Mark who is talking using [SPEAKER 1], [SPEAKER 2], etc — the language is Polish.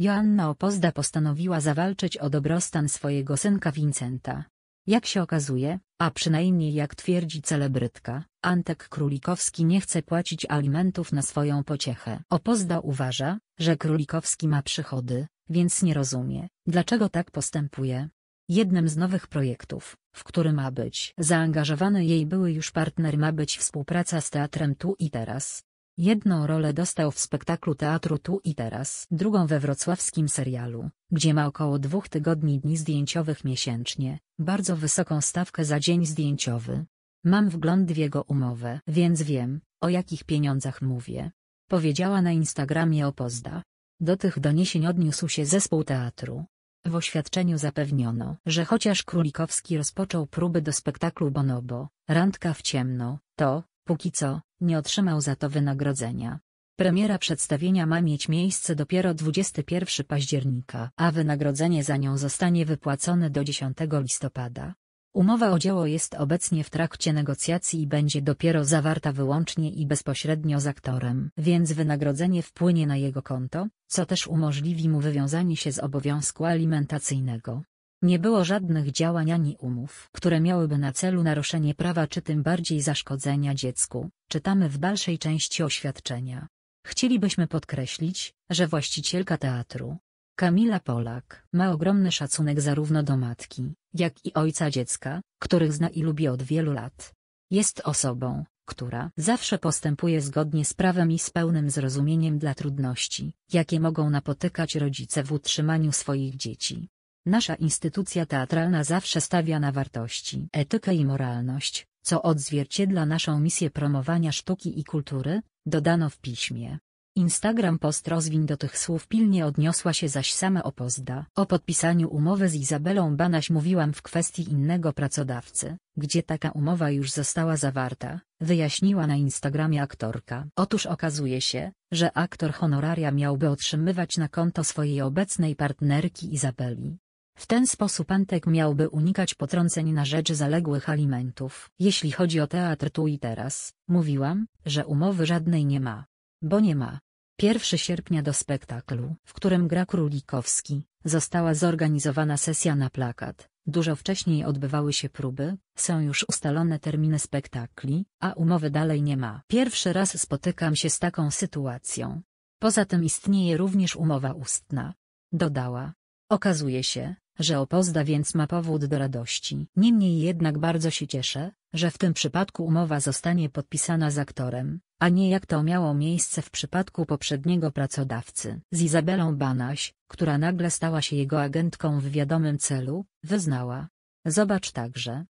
[SPEAKER 1] Joanna Opozda postanowiła zawalczyć o dobrostan swojego synka Vincenta. Jak się okazuje, a przynajmniej jak twierdzi celebrytka, Antek Królikowski nie chce płacić alimentów na swoją pociechę. Opozda uważa, że Królikowski ma przychody, więc nie rozumie, dlaczego tak postępuje. Jednym z nowych projektów, w który ma być zaangażowany jej były już partner ma być współpraca z Teatrem Tu i Teraz, Jedną rolę dostał w spektaklu Teatru Tu i Teraz, drugą we wrocławskim serialu, gdzie ma około dwóch tygodni dni zdjęciowych miesięcznie, bardzo wysoką stawkę za dzień zdjęciowy. Mam wgląd w jego umowę, więc wiem, o jakich pieniądzach mówię. Powiedziała na Instagramie Opozda. Do tych doniesień odniósł się zespół teatru. W oświadczeniu zapewniono, że chociaż Królikowski rozpoczął próby do spektaklu Bonobo, Randka w ciemno, to, Póki co, nie otrzymał za to wynagrodzenia. Premiera przedstawienia ma mieć miejsce dopiero 21 października, a wynagrodzenie za nią zostanie wypłacone do 10 listopada. Umowa o dzieło jest obecnie w trakcie negocjacji i będzie dopiero zawarta wyłącznie i bezpośrednio z aktorem, więc wynagrodzenie wpłynie na jego konto, co też umożliwi mu wywiązanie się z obowiązku alimentacyjnego. Nie było żadnych działań ani umów, które miałyby na celu naruszenie prawa czy tym bardziej zaszkodzenia dziecku, czytamy w dalszej części oświadczenia. Chcielibyśmy podkreślić, że właścicielka teatru, Kamila Polak, ma ogromny szacunek zarówno do matki, jak i ojca dziecka, których zna i lubi od wielu lat. Jest osobą, która zawsze postępuje zgodnie z prawem i z pełnym zrozumieniem dla trudności, jakie mogą napotykać rodzice w utrzymaniu swoich dzieci. Nasza instytucja teatralna zawsze stawia na wartości, etykę i moralność, co odzwierciedla naszą misję promowania sztuki i kultury, dodano w piśmie. Instagram post rozwin do tych słów pilnie odniosła się zaś sama opozda. O podpisaniu umowy z Izabelą Banaś mówiłam w kwestii innego pracodawcy, gdzie taka umowa już została zawarta, wyjaśniła na Instagramie aktorka. Otóż okazuje się, że aktor honoraria miałby otrzymywać na konto swojej obecnej partnerki Izabeli, w ten sposób Antek miałby unikać potrąceń na rzecz zaległych alimentów. Jeśli chodzi o teatr tu i teraz, mówiłam, że umowy żadnej nie ma. Bo nie ma. 1 sierpnia do spektaklu, w którym gra Królikowski, została zorganizowana sesja na plakat. Dużo wcześniej odbywały się próby, są już ustalone terminy spektakli, a umowy dalej nie ma. Pierwszy raz spotykam się z taką sytuacją. Poza tym istnieje również umowa ustna. Dodała. Okazuje się, że opozda więc ma powód do radości. Niemniej jednak bardzo się cieszę, że w tym przypadku umowa zostanie podpisana z aktorem, a nie jak to miało miejsce w przypadku poprzedniego pracodawcy. Z Izabelą Banaś, która nagle stała się jego agentką w wiadomym celu, wyznała. Zobacz także,